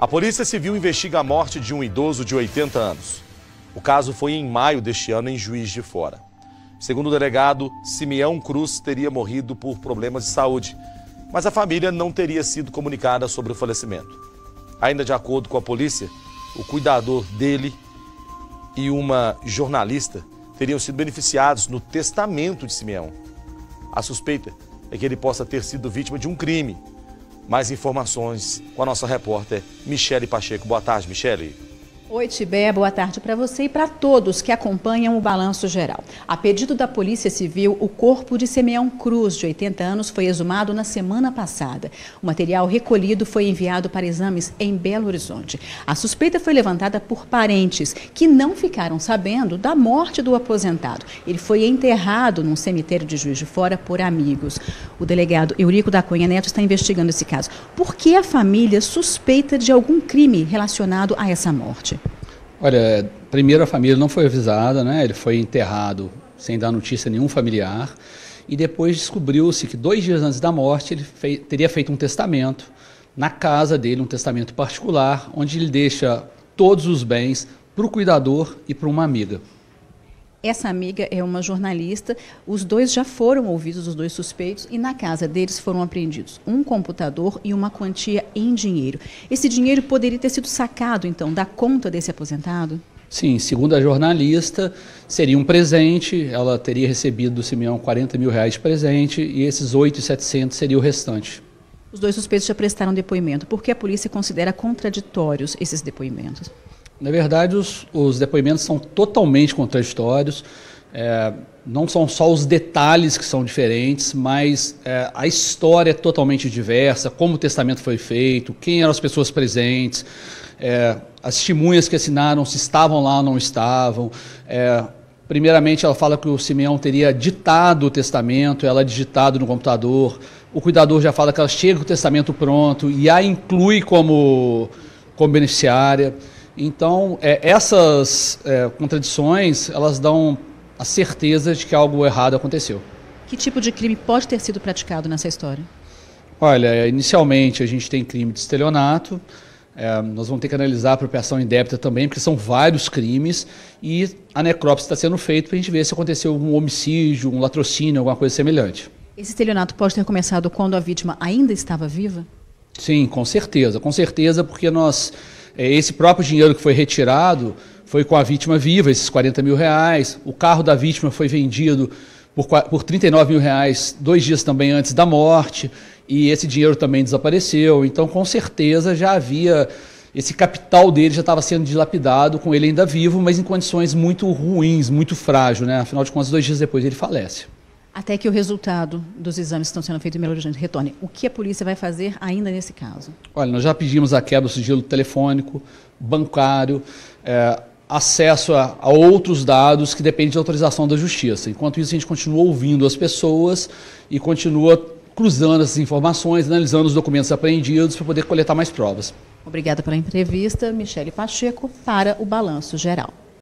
A Polícia Civil investiga a morte de um idoso de 80 anos. O caso foi em maio deste ano em Juiz de Fora. Segundo o delegado, Simeão Cruz teria morrido por problemas de saúde, mas a família não teria sido comunicada sobre o falecimento. Ainda de acordo com a polícia, o cuidador dele e uma jornalista teriam sido beneficiados no testamento de Simeão. A suspeita é que ele possa ter sido vítima de um crime mais informações com a nossa repórter Michele Pacheco. Boa tarde, Michele. Oi, Tibé, boa tarde para você e para todos que acompanham o Balanço Geral. A pedido da Polícia Civil, o corpo de Simeão Cruz, de 80 anos, foi exumado na semana passada. O material recolhido foi enviado para exames em Belo Horizonte. A suspeita foi levantada por parentes que não ficaram sabendo da morte do aposentado. Ele foi enterrado num cemitério de Juiz de Fora por amigos. O delegado Eurico da Cunha Neto está investigando esse caso. Por que a família suspeita de algum crime relacionado a essa morte? Olha, primeiro a família não foi avisada, né? Ele foi enterrado sem dar notícia a nenhum familiar. E depois descobriu-se que dois dias antes da morte ele fei teria feito um testamento na casa dele, um testamento particular, onde ele deixa todos os bens para o cuidador e para uma amiga. Essa amiga é uma jornalista. Os dois já foram ouvidos, os dois suspeitos, e na casa deles foram apreendidos um computador e uma quantia em dinheiro. Esse dinheiro poderia ter sido sacado, então, da conta desse aposentado? Sim, segundo a jornalista, seria um presente, ela teria recebido do Simeão 40 mil reais de presente e esses 8,700 seria o restante. Os dois suspeitos já prestaram depoimento. Por que a polícia considera contraditórios esses depoimentos? Na verdade, os, os depoimentos são totalmente contraditórios. É, não são só os detalhes que são diferentes, mas é, a história é totalmente diversa, como o testamento foi feito, quem eram as pessoas presentes, é, as testemunhas que assinaram, se estavam lá ou não estavam. É, primeiramente, ela fala que o Simeão teria ditado o testamento, ela digitado no computador. O cuidador já fala que ela chega com o testamento pronto e a inclui como, como beneficiária. Então, é, essas é, contradições, elas dão a certeza de que algo errado aconteceu. Que tipo de crime pode ter sido praticado nessa história? Olha, inicialmente a gente tem crime de estelionato, é, nós vamos ter que analisar a apropriação indébita também, porque são vários crimes e a necrópsia está sendo feita para a gente ver se aconteceu um homicídio, um latrocínio, alguma coisa semelhante. Esse estelionato pode ter começado quando a vítima ainda estava viva? Sim, com certeza, com certeza, porque nós é, esse próprio dinheiro que foi retirado foi com a vítima viva, esses 40 mil reais. O carro da vítima foi vendido por, por 39 mil reais dois dias também antes da morte, e esse dinheiro também desapareceu. Então, com certeza, já havia. Esse capital dele já estava sendo dilapidado, com ele ainda vivo, mas em condições muito ruins, muito frágil, né? Afinal de contas, dois dias depois ele falece até que o resultado dos exames que estão sendo feitos em Belo Horizonte retorne. O que a polícia vai fazer ainda nesse caso? Olha, nós já pedimos a quebra do sigilo telefônico, bancário, é, acesso a, a, outros dados que dependem de autorização da justiça. Enquanto isso, a gente continua ouvindo as pessoas e continua cruzando essas informações, analisando os documentos apreendidos para poder coletar mais provas. Obrigada pela entrevista, Michele Pacheco, para o Balanço Geral.